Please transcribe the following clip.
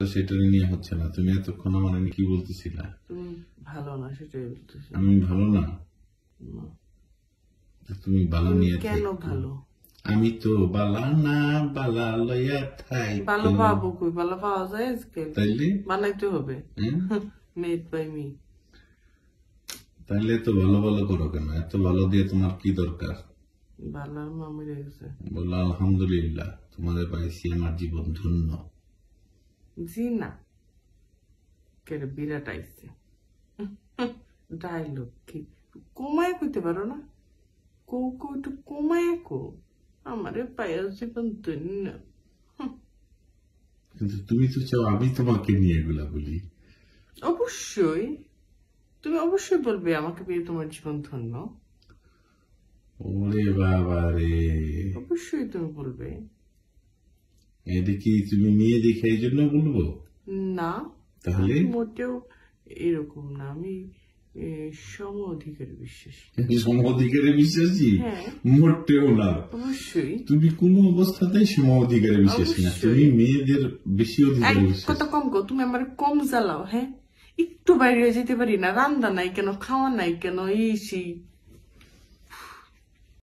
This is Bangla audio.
তো নিয়ে হচ্ছে না তুমি এতক্ষণ আমার আমি কি ভালো না সেটাই বলতেছি আমি ভালো না তুমি ভালো নিয়ে কেন ভালো আমি তো বালা না বালা লয়া থাই পাবো কই পাওয়া যায় আজকে তাইলে বানাইতে হবে মেড বাই মি তাইলে তো ভালো ভালো করো কেন এত ভালো দিয়ে তোমার কি দরকার ভালো মামি রেখেছে বললো আলহামদুলিল্লাহ তোমাদের পাইছি আমার জীবন ধন্য জি কেটে বিরাট আইছে ডায়লগ কি কমায় কইতে পারো না কৌ কৌ একটু কমায় কো আমারে পায়ের জীবন ধন্য কিন্তু তুমি তো চাও আমি তোমাকে নিয়ে এগুলা বলি অবশ্যই তুমি অবশ্যই বলবে আমাকে পেয়ে তোমার জীবন ধন্য ওরে বাবা রে অবশ্যই তুমি বলবে এদিকে তুমি মেয়ে দেখে এই জন্য বলবো না তাহলে মোটেও এরকম না আমি সম অধিকারে বিশ্বাসী সম অধিকারে বিশ্বাসী হ্যাঁ। মোটেও না অবশ্যই তুমি কোন অবস্থাতে সম অধিকারে বিশ্বাসী না তুমি মেয়েদের বেশি অধিকার কত কম কো তুমি আমার কম জ্বালাও হ্যাঁ একটু বাইরে যেতে পারি না রান্না নাই কেন খাওয়া নাই কেন এই সেই